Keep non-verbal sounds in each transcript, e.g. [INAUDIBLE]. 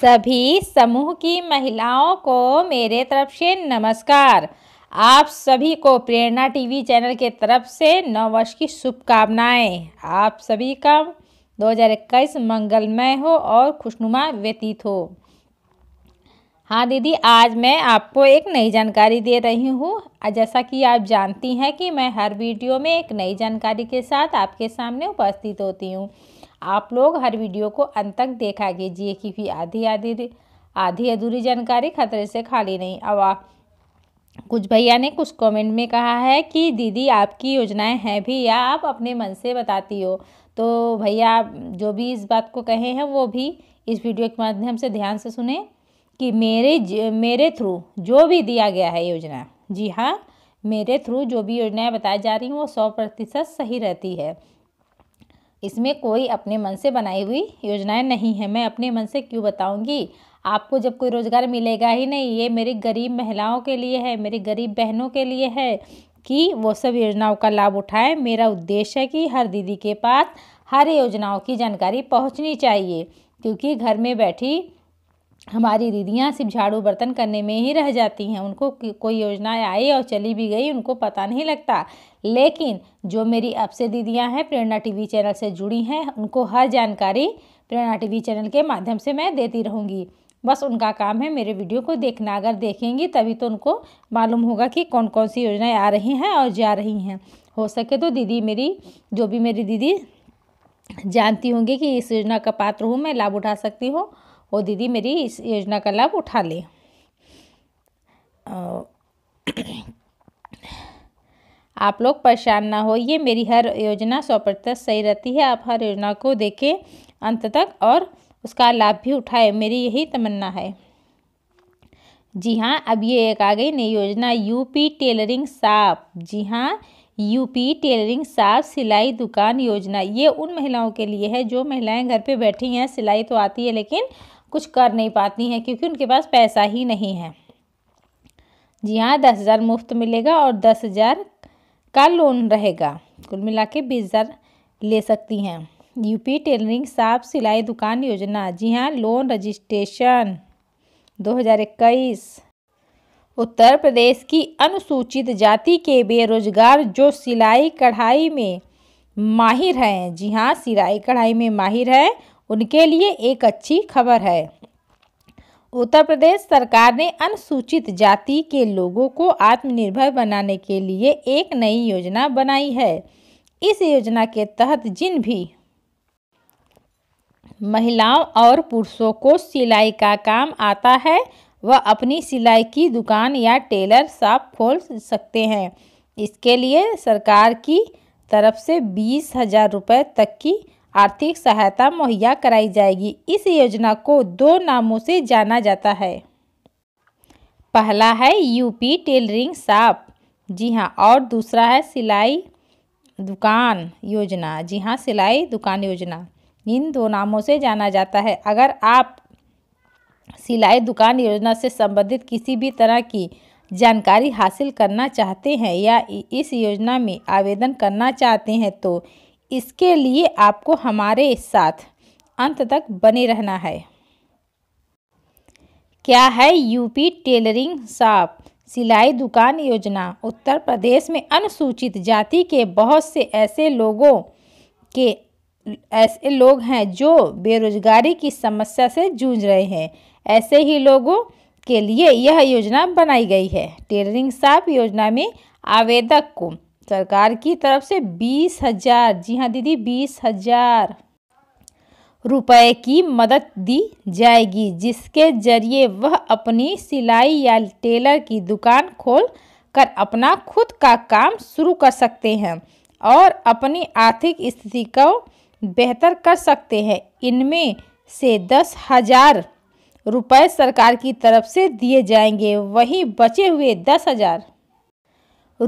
सभी समूह की महिलाओं को मेरे तरफ से नमस्कार आप सभी को प्रेरणा टीवी चैनल के तरफ से नववर्ष की शुभकामनाएं आप सभी का 2021 मंगलमय हो और खुशनुमा व्यतीत हो हाँ दीदी आज मैं आपको एक नई जानकारी दे रही हूँ जैसा कि आप जानती हैं कि मैं हर वीडियो में एक नई जानकारी के साथ आपके सामने उपस्थित होती हूँ आप लोग हर वीडियो को अंत तक देखा कीजिए क्योंकि आधी आधी आधी अधूरी जानकारी खतरे से खाली नहीं अब कुछ भैया ने कुछ कमेंट में कहा है कि दीदी आपकी योजनाएं हैं भी या आप अपने मन से बताती हो तो भैया जो भी इस बात को कहे हैं वो भी इस वीडियो के माध्यम से ध्यान से सुने कि मेरे मेरे थ्रू जो भी दिया गया है योजना जी हाँ मेरे थ्रू जो भी योजनाएं बताई जा रही हैं वो सौ प्रतिशत सही रहती है इसमें कोई अपने मन से बनाई हुई योजनाएं नहीं है मैं अपने मन से क्यों बताऊंगी आपको जब कोई रोज़गार मिलेगा ही नहीं ये मेरी गरीब महिलाओं के लिए है मेरी गरीब बहनों के लिए है कि वो सब योजनाओं का लाभ उठाएं मेरा उद्देश्य है कि हर दीदी के पास हर योजनाओं की जानकारी पहुंचनी चाहिए क्योंकि घर में बैठी हमारी दीदियाँ सिर्फ झाड़ू बर्तन करने में ही रह जाती हैं उनको कोई योजना आई और चली भी गई उनको पता नहीं लगता लेकिन जो मेरी अब से दीदियाँ हैं प्रेरणा टीवी चैनल से जुड़ी हैं उनको हर जानकारी प्रेरणा टीवी चैनल के माध्यम से मैं देती रहूँगी बस उनका काम है मेरे वीडियो को देखना अगर देखेंगी तभी तो उनको मालूम होगा कि कौन कौन सी योजनाएँ आ रही हैं और जा रही हैं हो सके तो दीदी मेरी जो भी मेरी दीदी जानती होंगी कि इस योजना का पात्र हूँ मैं लाभ उठा सकती हूँ और दीदी मेरी इस योजना का लाभ उठा ले आप लोग परेशान ना हो ये मेरी हर योजना सौ प्रतिशत सही रहती है आप हर योजना को देखें अंत तक और उसका लाभ भी उठाए मेरी यही तमन्ना है जी हाँ अब ये एक आ गई नई योजना यूपी टेलरिंग साफ जी हाँ यूपी टेलरिंग साफ सिलाई दुकान योजना ये उन महिलाओं के लिए है जो महिलाएं घर पे बैठी हैं सिलाई तो आती है लेकिन कुछ कर नहीं पाती हैं क्योंकि उनके पास पैसा ही नहीं है जी हाँ दस हज़ार मुफ्त मिलेगा और दस हज़ार का लोन रहेगा कुल मिला के बीस हज़ार ले सकती हैं यूपी टेलरिंग साफ सिलाई दुकान योजना जी हाँ लोन रजिस्ट्रेशन 2021 उत्तर प्रदेश की अनुसूचित जाति के बेरोजगार जो सिलाई कढ़ाई में माहिर हैं जी हाँ सिलाई कढ़ाई में माहिर हैं उनके लिए एक अच्छी खबर है उत्तर प्रदेश सरकार ने अनुसूचित जाति के लोगों को आत्मनिर्भर बनाने के लिए एक नई योजना बनाई है इस योजना के तहत जिन भी महिलाओं और पुरुषों को सिलाई का काम आता है वह अपनी सिलाई की दुकान या टेलर शॉप खोल सकते हैं इसके लिए सरकार की तरफ से बीस हज़ार रुपये तक की आर्थिक सहायता मुहैया कराई जाएगी इस योजना को दो नामों से जाना जाता है पहला है यूपी टेलरिंग शॉप जी हाँ और दूसरा है सिलाई दुकान योजना जी हाँ सिलाई दुकान योजना इन दो नामों से जाना जाता है अगर आप सिलाई दुकान योजना से संबंधित किसी भी तरह की जानकारी हासिल करना चाहते हैं या इस योजना में आवेदन करना चाहते हैं तो इसके लिए आपको हमारे साथ अंत तक बने रहना है क्या है यूपी टेलरिंग शॉप सिलाई दुकान योजना उत्तर प्रदेश में अनुसूचित जाति के बहुत से ऐसे लोगों के ऐसे लोग हैं जो बेरोजगारी की समस्या से जूझ रहे हैं ऐसे ही लोगों के लिए यह योजना बनाई गई है टेलरिंग शॉप योजना में आवेदक को सरकार की तरफ से बीस हजार जी हाँ दीदी बीस हजार रुपए की मदद दी जाएगी जिसके जरिए वह अपनी सिलाई या टेलर की दुकान खोल कर अपना खुद का काम शुरू कर सकते हैं और अपनी आर्थिक स्थिति को बेहतर कर सकते हैं इनमें से दस हजार रुपये सरकार की तरफ से दिए जाएंगे वहीं बचे हुए दस हजार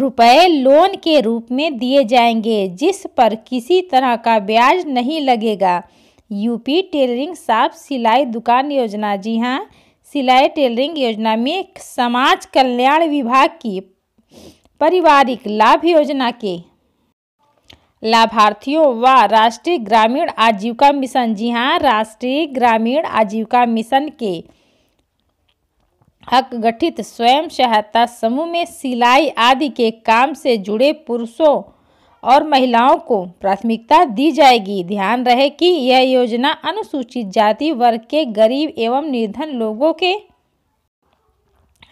रुपए लोन के रूप में दिए जाएंगे जिस पर किसी तरह का ब्याज नहीं लगेगा यूपी टेलरिंग साफ सिलाई दुकान योजना जी हाँ सिलाई टेलरिंग योजना में समाज कल्याण विभाग की पारिवारिक लाभ योजना के लाभार्थियों व राष्ट्रीय ग्रामीण आजीविका मिशन जी हाँ राष्ट्रीय ग्रामीण आजीविका मिशन के हक गठित स्वयं सहायता समूह में सिलाई आदि के काम से जुड़े पुरुषों और महिलाओं को प्राथमिकता दी जाएगी ध्यान रहे कि यह योजना अनुसूचित जाति वर्ग के गरीब एवं निर्धन लोगों के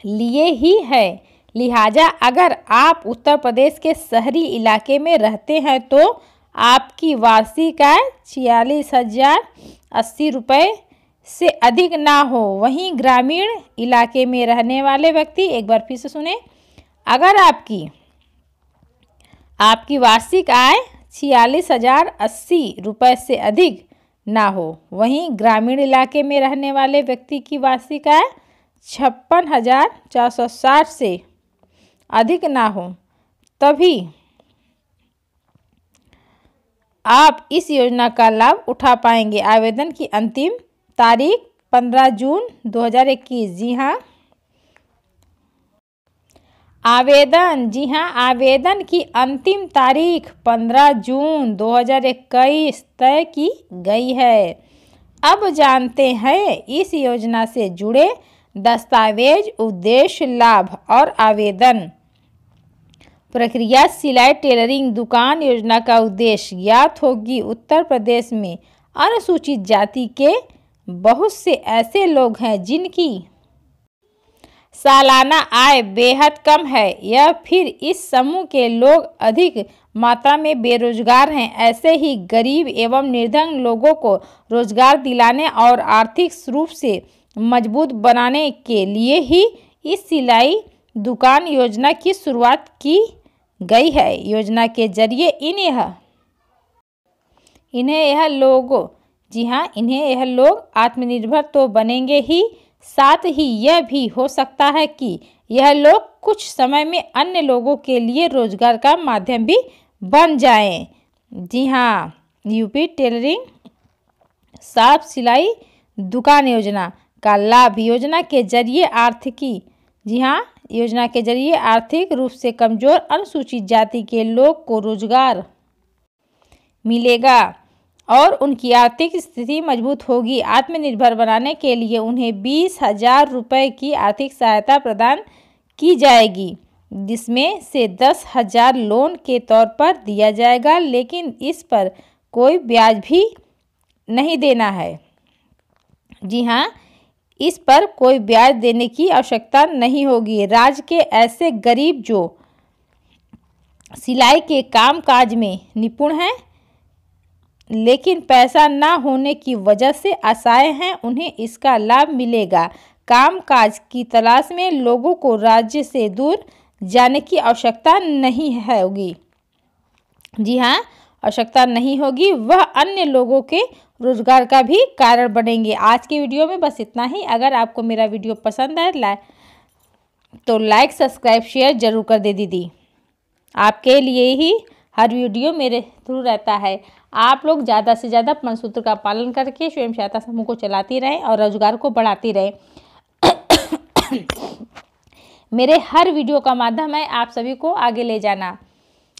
लिए ही है लिहाजा अगर आप उत्तर प्रदेश के शहरी इलाके में रहते हैं तो आपकी वार्षिक आय छियालीस हजार अस्सी रुपये से अधिक ना हो वहीं ग्रामीण इलाके में रहने वाले व्यक्ति एक बार फिर से सुने अगर आपकी आपकी वार्षिक आय छियालीस हजार अस्सी रुपये से अधिक ना हो वहीं ग्रामीण इलाके में रहने वाले व्यक्ति की वार्षिक आय छप्पन हजार चार सौ साठ से अधिक ना हो तभी आप इस योजना का लाभ उठा पाएंगे आवेदन की अंतिम तारीख 15 जून 2021 जी हाँ आवेदन जी हाँ आवेदन की अंतिम तारीख 15 जून 2021 तय की गई है अब जानते हैं इस योजना से जुड़े दस्तावेज उद्देश्य लाभ और आवेदन प्रक्रिया सिलाई टेलरिंग दुकान योजना का उद्देश्य ज्ञात होगी उत्तर प्रदेश में अनुसूचित जाति के बहुत से ऐसे लोग हैं जिनकी सालाना आय बेहद कम है या फिर इस समूह के लोग अधिक मात्रा में बेरोजगार हैं ऐसे ही गरीब एवं निर्धन लोगों को रोजगार दिलाने और आर्थिक रूप से मजबूत बनाने के लिए ही इस सिलाई दुकान योजना की शुरुआत की गई है योजना के जरिए इन्हें इन्हें यह लोगों जी हाँ इन्हें यह लोग आत्मनिर्भर तो बनेंगे ही साथ ही यह भी हो सकता है कि यह लोग कुछ समय में अन्य लोगों के लिए रोजगार का माध्यम भी बन जाएं। जी हाँ यूपी टेलरिंग साफ सिलाई दुकान योजना का लाभ योजना के जरिए आर्थिकी जी हाँ योजना के जरिए आर्थिक रूप से कमजोर अनुसूचित जाति के लोग को रोजगार मिलेगा और उनकी आर्थिक स्थिति मजबूत होगी आत्मनिर्भर बनाने के लिए उन्हें बीस हजार रुपये की आर्थिक सहायता प्रदान की जाएगी जिसमें से दस हजार लोन के तौर पर दिया जाएगा लेकिन इस पर कोई ब्याज भी नहीं देना है जी हाँ इस पर कोई ब्याज देने की आवश्यकता नहीं होगी राज्य के ऐसे गरीब जो सिलाई के काम काज में निपुण हैं लेकिन पैसा ना होने की वजह से असहाय हैं उन्हें इसका लाभ मिलेगा कामकाज की तलाश में लोगों को राज्य से दूर जाने की आवश्यकता नहीं होगी जी हाँ आवश्यकता नहीं होगी वह अन्य लोगों के रोजगार का भी कारण बनेंगे आज की वीडियो में बस इतना ही अगर आपको मेरा वीडियो पसंद है ला तो लाइक सब्सक्राइब शेयर जरूर कर दे दीदी आपके लिए ही हर वीडियो मेरे थ्रू रहता है आप लोग ज़्यादा से ज़्यादा सूत्र का पालन करके स्वयं सहायता समूह को चलाती रहें और रोजगार को बढ़ाती रहें [COUGHS] मेरे हर वीडियो का माध्यम है आप सभी को आगे ले जाना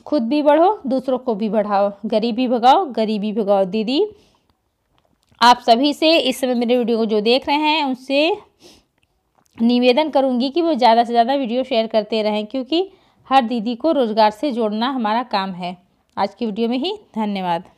खुद भी बढ़ो दूसरों को भी बढ़ाओ गरीबी भगाओ गरीबी भगाओ दीदी आप सभी से इस समय मेरे वीडियो को जो देख रहे हैं उनसे निवेदन करूंगी कि वो ज़्यादा से ज़्यादा वीडियो शेयर करते रहें क्योंकि हर दीदी को रोज़गार से जोड़ना हमारा काम है आज की वीडियो में ही धन्यवाद